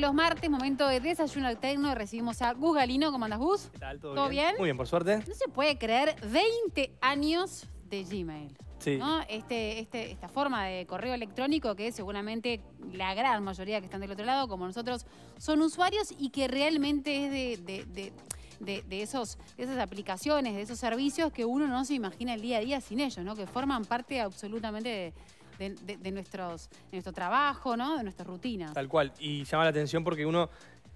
los martes, momento de desayuno al tecno. Recibimos a Gus Galino. ¿Cómo andas, Gus? ¿Todo, bien? Muy bien, por suerte. No se puede creer 20 años de Gmail. Sí. Este, este, esta forma de correo electrónico que seguramente la gran mayoría que están del otro lado, como nosotros, son usuarios y que realmente es de, esos, esas aplicaciones, de esos servicios que uno no se imagina el día a día sin ellos, ¿no? que forman parte absolutamente de de, nuestros, nuestro trabajo, ¿no? De nuestras rutinas. Tal cual. Y llama la atención porque uno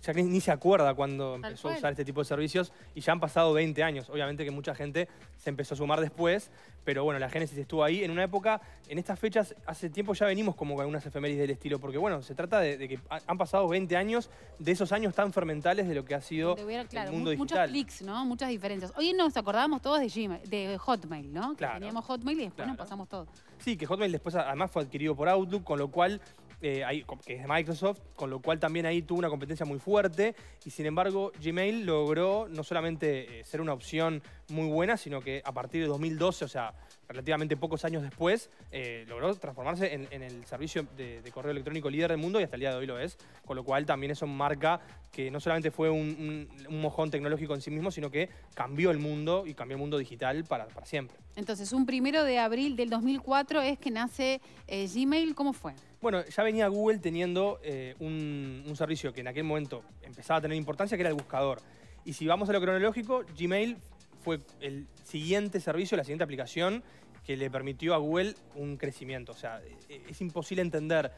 ya que ni se acuerda cuando empezó a usar este tipo de servicios y ya han pasado 20 años. Obviamente que mucha gente se empezó a sumar después, pero bueno, la génesis estuvo ahí. En una época, en estas fechas, hace tiempo ya venimos como con unas efemérides del estilo, porque bueno, se trata de, que han pasado 20 años de esos años tan fermentales de lo que ha sido el mundo digital. Muchos clics, ¿no? Muchas diferencias. Hoy nos acordábamos todos de, de Hotmail, ¿no? Que teníamos Hotmail y después nos pasamos todo. Sí, que Hotmail después además fue adquirido por Outlook, con lo cual eh, que es de Microsoft, con lo cual también ahí tuvo una competencia muy fuerte y sin embargo Gmail logró no solamente eh, ser una opción muy buena, sino que a partir de 2012, o sea, relativamente pocos años después, eh, logró transformarse en, el servicio de, correo electrónico líder del mundo y hasta el día de hoy lo es, con lo cual también es eso marca que no solamente fue un, mojón tecnológico en sí mismo, sino que cambió el mundo y cambió el mundo digital para, para siempre. Entonces, un primero de abril del 2004 es que nace Gmail, ¿cómo fue? Bueno, ya venía Google teniendo eh, un, servicio que en aquel momento empezaba a tener importancia, que era el buscador. Y si vamos a lo cronológico, Gmail fue el siguiente servicio, la siguiente aplicación que le permitió a Google un crecimiento. O sea, e, e, es imposible entender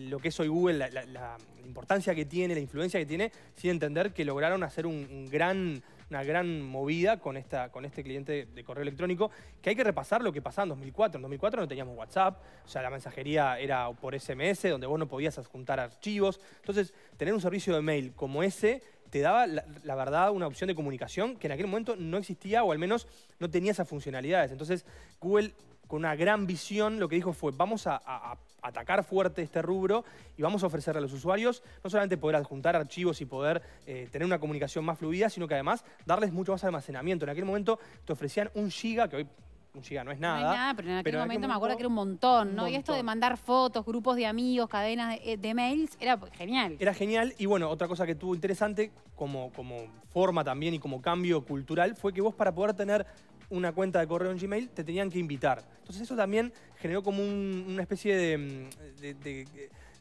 lo que es hoy Google, la, importancia que tiene, la influencia que tiene, sin entender que lograron hacer un gran una gran movida con, esta, con este cliente de correo electrónico, que hay que repasar lo que pasaba en 2004. En 2004 no teníamos WhatsApp, o sea, la mensajería era por SMS, donde vos no podías adjuntar archivos. Entonces, tener un servicio de mail como ese te daba, la, verdad, una opción de comunicación que en aquel momento no existía o al menos no tenía esas funcionalidades. Entonces, Google con una gran visión, lo que dijo fue, vamos a, atacar fuerte este rubro y vamos a ofrecerle a los usuarios no solamente poder adjuntar archivos y poder eh, tener una comunicación más fluida, sino que además darles mucho más almacenamiento. En aquel momento te ofrecían un giga, que hoy un giga no es nada. No es nada, pero en aquel, momento, me acuerdo que era un montón, ¿no? Y esto de mandar fotos, grupos de amigos, cadenas de, mails, era pues, genial. Era genial y bueno, otra cosa que tuvo interesante como, como forma también y como cambio cultural fue que vos para poder tener una cuenta de correo en Gmail, te tenían que invitar. Entonces eso también generó como una especie de, mm,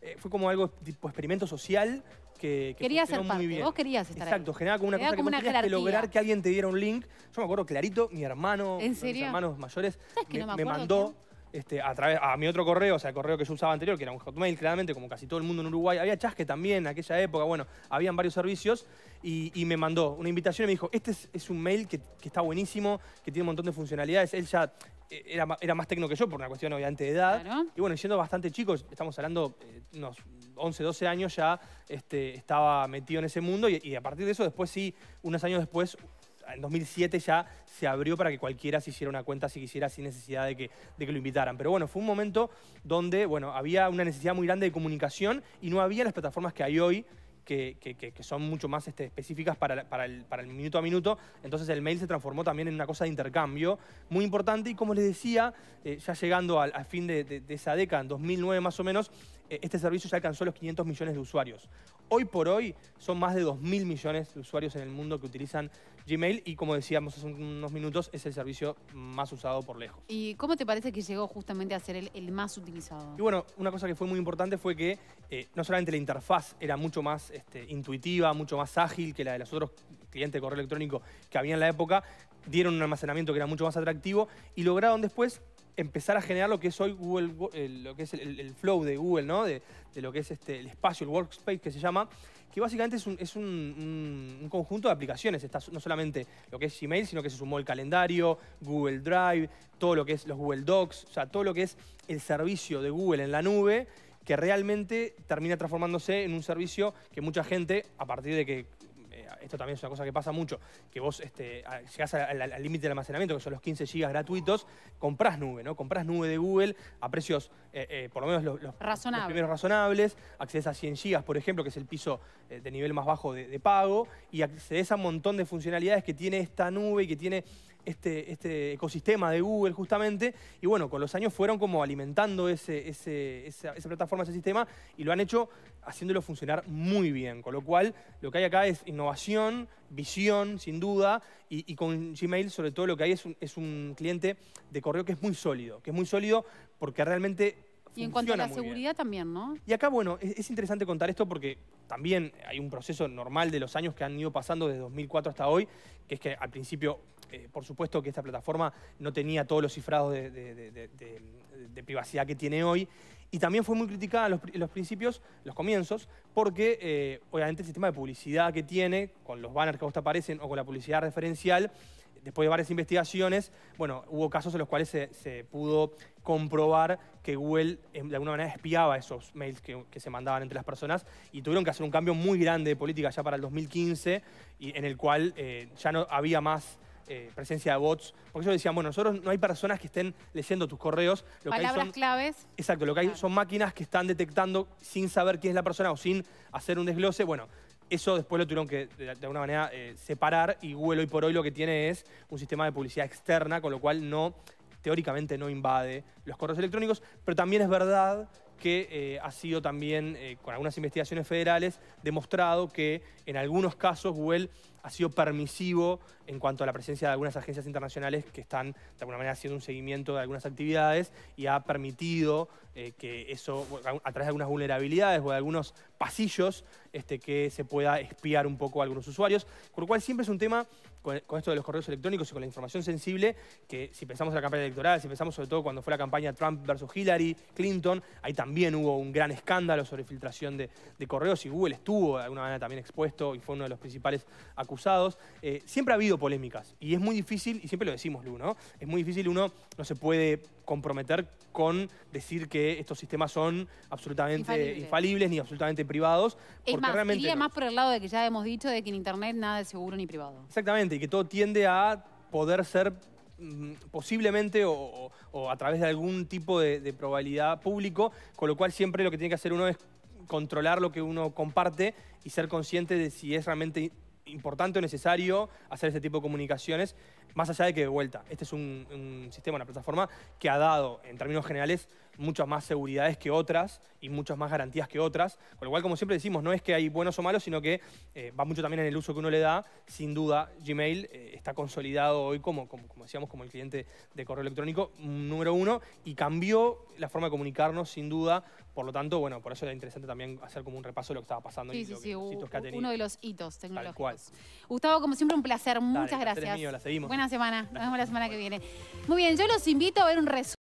eh, Fue como algo tipo experimento social que, que querías ser parte, vos querías estar Exacto, generaba como una cosa que que lograr que alguien te diera un link. Yo me acuerdo clarito, mi hermano, mis hermanos mayores, me, mandó... Este, a, través, a mi otro correo, o sea, el correo que yo usaba anterior, que era un Hotmail, claramente, como casi todo el mundo en Uruguay. Había Chasque también en aquella época, bueno, habían varios servicios. Y, me mandó una invitación y me dijo, este es, un mail que, está buenísimo, que tiene un montón de funcionalidades. Él ya eh, era, más técnico que yo, por una cuestión obviamente de edad. Y bueno, siendo bastante chico, estamos hablando eh, unos 11, 12 años ya, este, estaba metido en ese mundo. y a partir de eso, después sí, unos años después, en 2007 ya se abrió para que cualquiera se hiciera una cuenta si quisiera sin necesidad de que, de que lo invitaran. Pero bueno, fue un momento donde bueno, había una necesidad muy grande de comunicación y no había las plataformas que hay hoy que, son mucho más este, específicas para, el, minuto a minuto. Entonces el mail se transformó también en una cosa de intercambio muy importante y como les decía, eh, ya llegando al, fin de, esa década, en 2009 más o menos, eh, este servicio ya alcanzó los 500 millones de usuarios. Hoy por hoy son más de 2.000 millones de usuarios en el mundo que utilizan Gmail y como decíamos hace unos minutos, es el servicio más usado por lejos. ¿Y cómo te parece que llegó justamente a ser el, más utilizado? Y bueno, una cosa que fue muy importante fue que eh, no solamente la interfaz era mucho más este, intuitiva, mucho más ágil que la de los otros clientes de correo electrónico que había en la época, dieron un almacenamiento que era mucho más atractivo y lograron después empezar a generar lo que es hoy Google, lo que es el, flow de Google, ¿no? De, lo que es este, el espacio, el workspace que se llama, que básicamente es, un, conjunto de aplicaciones. Está no solamente lo que es Gmail, sino que se sumó el calendario, Google Drive, todo lo que es los Google Docs, o sea, todo lo que es el servicio de Google en la nube que realmente termina transformándose en un servicio que mucha gente, a partir de que eh, esto también es una cosa que pasa mucho, que vos este, llegás al límite del almacenamiento, que son los 15 gigas gratuitos, comprás nube, ¿no? Comprás nube de Google a precios, eh, eh, por lo menos los, los, primeros razonables, accedes a 100 gigas por ejemplo, que es el piso de nivel más bajo de, de pago, y accedes a un montón de funcionalidades que tiene esta nube y que tiene este, este, ecosistema de Google justamente. Y bueno, con los años fueron como alimentando ese, esa, plataforma, ese sistema, y lo han hecho haciéndolo funcionar muy bien. Con lo cual, lo que hay acá es innovación, visión, sin duda, y, con Gmail sobre todo lo que hay es un, cliente de correo que es muy sólido, que es muy sólido porque realmente y en cuanto a la seguridad también, ¿no? Y acá, bueno, es, interesante contar esto porque también hay un proceso normal de los años que han ido pasando desde 2004 hasta hoy, que es que al principio eh, por supuesto que esta plataforma no tenía todos los cifrados de, privacidad que tiene hoy. Y también fue muy criticada en los, principios, los comienzos, porque eh, obviamente el sistema de publicidad que tiene, con los banners que a vos te aparecen o con la publicidad referencial, después de varias investigaciones, bueno, hubo casos en los cuales se, pudo comprobar que Google eh, de alguna manera espiaba esos mails que, se mandaban entre las personas y tuvieron que hacer un cambio muy grande de política ya para el 2015, y, en el cual ya no había más eh, presencia de bots. Porque ellos decían, bueno, nosotros no hay personas que estén leyendo tus correos. Palabras claves. Exacto, lo que hay son máquinas que están detectando sin saber quién es la persona o sin hacer un desglose. Bueno, eso después lo tuvieron que, de, alguna manera, eh, separar y Google hoy por hoy lo que tiene es un sistema de publicidad externa, con lo cual no, teóricamente no invade los correos electrónicos, pero también es verdad que eh, ha sido también, con algunas investigaciones federales, demostrado que en algunos casos Google ha sido permisivo en cuanto a la presencia de algunas agencias internacionales que están de alguna manera haciendo un seguimiento de algunas actividades y ha permitido eh, que eso, a través de algunas vulnerabilidades o de algunos pasillos, este, que se pueda espiar un poco a algunos usuarios. Con lo cual siempre es un tema, con, esto de los correos electrónicos y con la información sensible, que si pensamos en la campaña electoral, si pensamos sobre todo cuando fue la campaña Trump versus Hillary Clinton, ahí también hubo un gran escándalo sobre filtración de, correos y Google estuvo de alguna manera también expuesto y fue uno de los principales acusados. Eh, siempre ha habido polémicas y es muy difícil, y siempre lo decimos, Lu, ¿no? Es muy difícil uno, no se puede comprometer con decir que estos sistemas son absolutamente infalibles ni absolutamente privados. Es porque más, realmente iría más por el lado de que ya hemos dicho de que en Internet nada es seguro ni privado. Exactamente, y que todo tiende a poder ser mm, posiblemente o, a través de algún tipo de, probabilidad público, con lo cual siempre lo que tiene que hacer uno es controlar lo que uno comparte y ser consciente de si es realmente importante o necesario hacer este tipo de comunicaciones, más allá de que, de vuelta, este es un, un sistema, una plataforma que ha dado, en términos generales, muchas más seguridades que otras y muchas más garantías que otras. Con lo cual, como siempre decimos, no es que hay buenos o malos, sino que eh, va mucho también en el uso que uno le da. Sin duda, Gmail eh, está consolidado hoy como, como, decíamos, como el cliente de correo electrónico mm, número uno y cambió la forma de comunicarnos, sin duda. Por lo tanto, bueno, por eso era interesante también hacer como un repaso de lo que estaba pasando sí, hitos que ha Uno de los hitos tecnológicos. Gustavo, como siempre, un placer. Muchas gracias. Buena semana. Nos vemos la semana que viene. Muy bien, yo los invito a ver un resumen.